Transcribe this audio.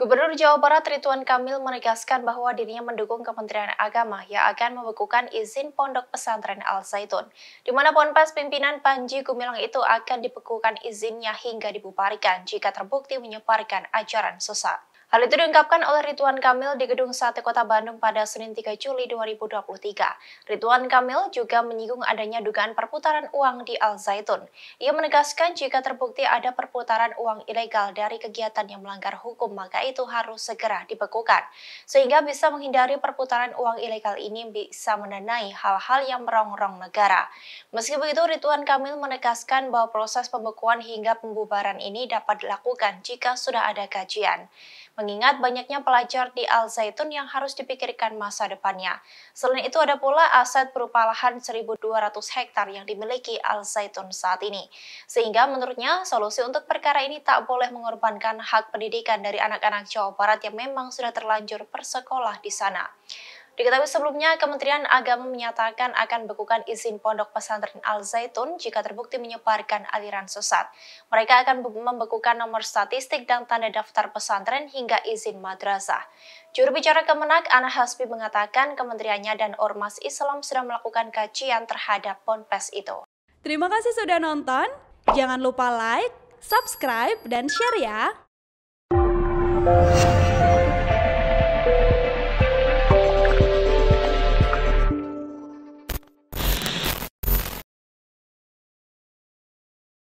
Gubernur Jawa Barat Rituan Kamil menegaskan bahwa dirinya mendukung Kementerian Agama yang akan membekukan izin pondok pesantren Al Zaitun, di mana ponpes pimpinan Panji Gumilang itu akan dibekukan izinnya hingga dibubarkan jika terbukti menyebarkan ajaran sesat. Hal itu diungkapkan oleh Ridwan Kamil di Gedung Sate Kota Bandung pada Senin 3 Juli 2023. Ridwan Kamil juga menyinggung adanya dugaan perputaran uang di Al Zaitun. Ia menegaskan jika terbukti ada perputaran uang ilegal dari kegiatan yang melanggar hukum, maka itu harus segera dibekukan. Sehingga bisa menghindari perputaran uang ilegal ini bisa menenai hal-hal yang merongrong negara. Meski begitu, Ridwan Kamil menegaskan bahwa proses pembekuan hingga pembubaran ini dapat dilakukan jika sudah ada kajian mengingat banyaknya pelajar di Al Zaitun yang harus dipikirkan masa depannya. Selain itu ada pula aset berupa lahan 1.200 hektar yang dimiliki Al Zaitun saat ini. Sehingga menurutnya solusi untuk perkara ini tak boleh mengorbankan hak pendidikan dari anak-anak Jawa Barat yang memang sudah terlanjur bersekolah di sana. Diketahui sebelumnya, Kementerian Agama menyatakan akan bekukan izin pondok pesantren Al Zaitun jika terbukti menyebarkan aliran sesat. Mereka akan membekukan nomor statistik dan tanda daftar pesantren hingga izin madrasah. Juru bicara Kemenak, Ana Hasbi mengatakan kementeriannya dan Ormas Islam sedang melakukan kajian terhadap ponpes itu. Terima kasih sudah nonton. Jangan lupa like, subscribe, dan share ya.